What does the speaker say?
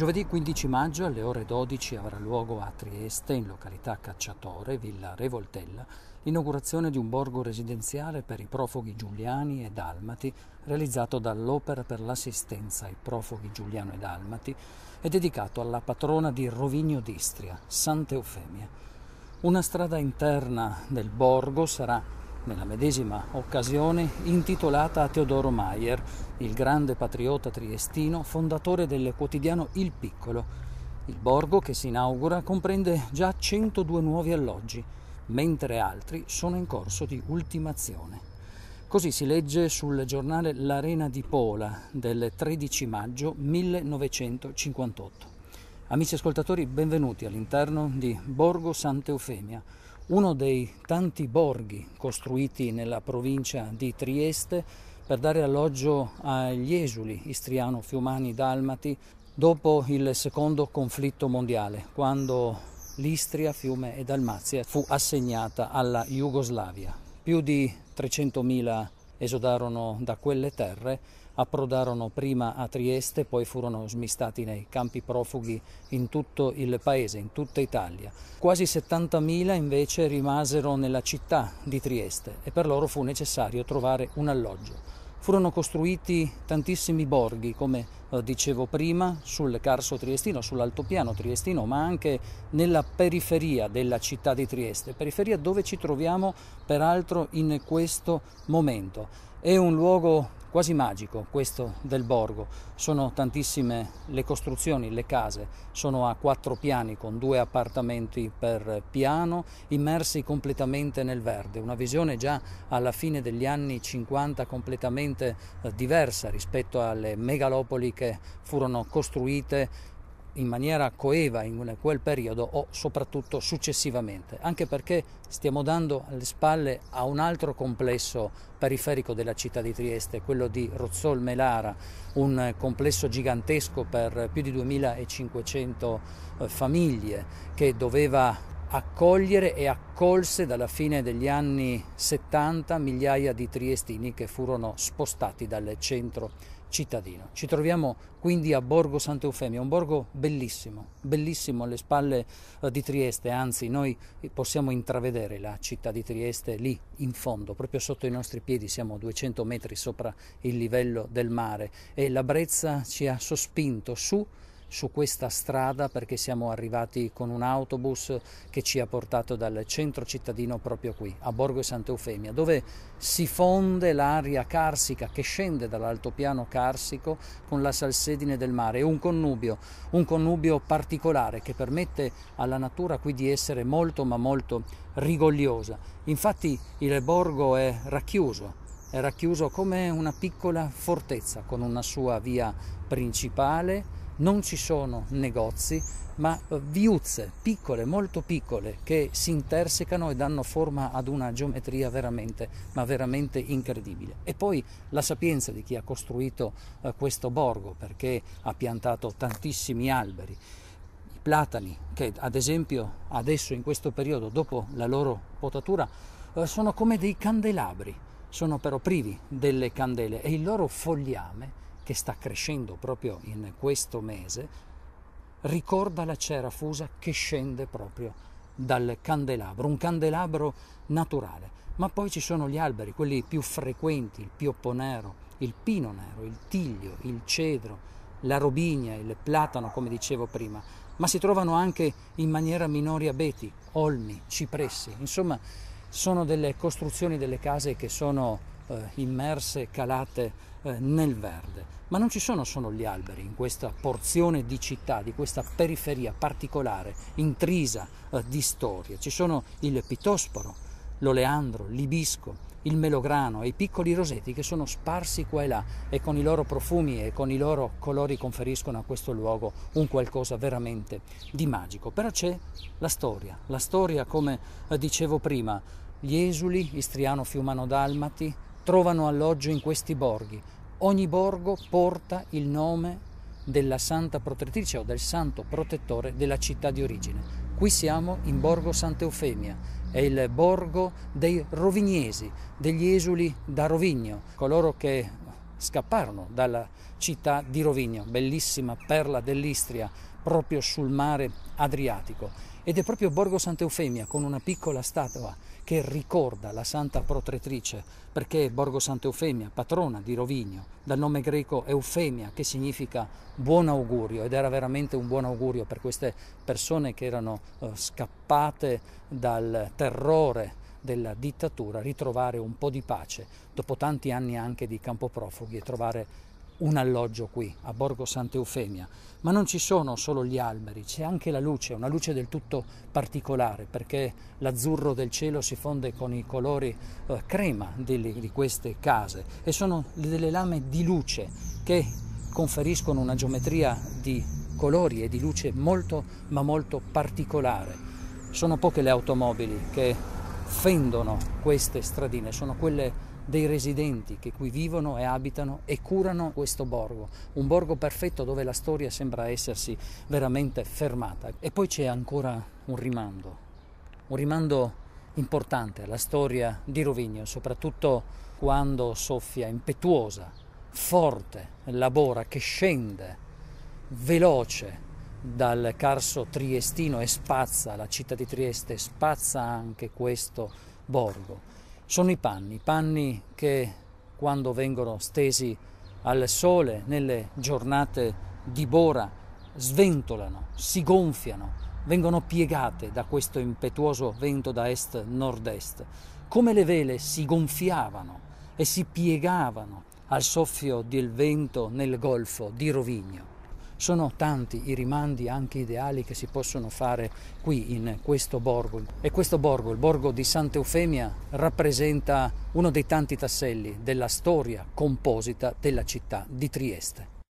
Giovedì 15 maggio alle ore 12 avrà luogo a Trieste, in località Cacciatore, Villa Revoltella, l'inaugurazione di un borgo residenziale per i profughi giuliani e dalmati, realizzato dall'Opera per l'assistenza ai profughi giuliano e dalmati e dedicato alla patrona di Rovigno d'Istria, Sant'Eufemia. Una strada interna del borgo sarà nella medesima occasione intitolata a Teodoro Maier, il grande patriota triestino, fondatore del quotidiano Il Piccolo. Il borgo che si inaugura comprende già 102 nuovi alloggi, mentre altri sono in corso di ultimazione. Così si legge sul giornale L'Arena di Pola del 13 maggio 1958. Amici ascoltatori, benvenuti all'interno di Borgo Sant'Eufemia uno dei tanti borghi costruiti nella provincia di Trieste per dare alloggio agli esuli istriano-fiumani dalmati dopo il secondo conflitto mondiale, quando l'Istria, Fiume e Dalmazia fu assegnata alla Jugoslavia. Più di 300.000 esodarono da quelle terre approdarono prima a Trieste, poi furono smistati nei campi profughi in tutto il paese, in tutta Italia. Quasi 70.000 invece rimasero nella città di Trieste e per loro fu necessario trovare un alloggio. Furono costruiti tantissimi borghi, come eh, dicevo prima, sul Carso triestino, sull'altopiano triestino, ma anche nella periferia della città di Trieste, periferia dove ci troviamo peraltro in questo momento. È un luogo quasi magico questo del borgo. Sono tantissime le costruzioni, le case, sono a quattro piani con due appartamenti per piano, immersi completamente nel verde, una visione già alla fine degli anni 50 completamente eh, diversa rispetto alle megalopoli che furono costruite in maniera coeva in quel periodo o soprattutto successivamente, anche perché stiamo dando alle spalle a un altro complesso periferico della città di Trieste, quello di Rozzol Melara, un complesso gigantesco per più di 2500 eh, famiglie che doveva accogliere e accolse dalla fine degli anni 70 migliaia di triestini che furono spostati dal centro cittadino. Ci troviamo quindi a Borgo Sant'Eufemio, un borgo bellissimo, bellissimo alle spalle eh, di Trieste, anzi noi possiamo intravedere la città di Trieste lì in fondo, proprio sotto i nostri piedi, siamo 200 metri sopra il livello del mare e la brezza ci ha sospinto su su questa strada perché siamo arrivati con un autobus che ci ha portato dal centro cittadino proprio qui, a Borgo Sant'Eufemia, dove si fonde l'aria carsica che scende dall'altopiano carsico con la salsedine del mare. È un connubio, un connubio particolare che permette alla natura qui di essere molto ma molto rigogliosa. Infatti il borgo è racchiuso, è racchiuso come una piccola fortezza con una sua via principale non ci sono negozi, ma eh, viuzze piccole, molto piccole, che si intersecano e danno forma ad una geometria veramente, ma veramente incredibile. E poi la sapienza di chi ha costruito eh, questo borgo, perché ha piantato tantissimi alberi, i platani, che ad esempio adesso in questo periodo, dopo la loro potatura, eh, sono come dei candelabri, sono però privi delle candele e il loro fogliame che sta crescendo proprio in questo mese, ricorda la cera fusa che scende proprio dal candelabro, un candelabro naturale. Ma poi ci sono gli alberi, quelli più frequenti, il pioppo nero, il pino nero, il tiglio, il cedro, la robinia, il platano, come dicevo prima, ma si trovano anche in maniera minore abeti, olmi, cipressi, insomma sono delle costruzioni delle case che sono eh, immerse, calate eh, nel verde. Ma non ci sono solo gli alberi in questa porzione di città, di questa periferia particolare, intrisa eh, di storia. Ci sono il pitosporo, l'oleandro, l'ibisco, il melograno e i piccoli roseti che sono sparsi qua e là e con i loro profumi e con i loro colori conferiscono a questo luogo un qualcosa veramente di magico. Però c'è la storia, la storia come eh, dicevo prima, gli esuli istriano-fiumano-dalmati, trovano alloggio in questi borghi. Ogni borgo porta il nome della santa protettrice o del santo protettore della città di origine. Qui siamo in borgo Sant'Eufemia, è il borgo dei Rovignesi, degli esuli da Rovigno, coloro che scapparono dalla città di Rovigno, bellissima perla dell'Istria, proprio sul mare Adriatico. Ed è proprio Borgo Sant'Eufemia con una piccola statua che ricorda la santa protettrice, perché è Borgo Sant'Eufemia, patrona di Rovigno, dal nome greco Eufemia, che significa buon augurio, ed era veramente un buon augurio per queste persone che erano eh, scappate dal terrore della dittatura, ritrovare un po' di pace dopo tanti anni anche di campo profughi e trovare un alloggio qui, a Borgo Sant'Eufemia. Ma non ci sono solo gli alberi, c'è anche la luce, una luce del tutto particolare, perché l'azzurro del cielo si fonde con i colori eh, crema di queste case e sono delle lame di luce che conferiscono una geometria di colori e di luce molto ma molto particolare. Sono poche le automobili che fendono queste stradine, sono quelle dei residenti che qui vivono e abitano e curano questo borgo, un borgo perfetto dove la storia sembra essersi veramente fermata. E poi c'è ancora un rimando, un rimando importante alla storia di Rovigno, soprattutto quando soffia impetuosa, forte, labora, che scende, veloce dal Carso triestino e spazza la città di Trieste, spazza anche questo borgo. Sono i panni, panni che quando vengono stesi al sole nelle giornate di bora sventolano, si gonfiano, vengono piegate da questo impetuoso vento da est-nord-est, come le vele si gonfiavano e si piegavano al soffio del vento nel golfo di Rovigno. Sono tanti i rimandi anche ideali che si possono fare qui in questo borgo e questo borgo, il borgo di Sant'Eufemia, rappresenta uno dei tanti tasselli della storia composita della città di Trieste.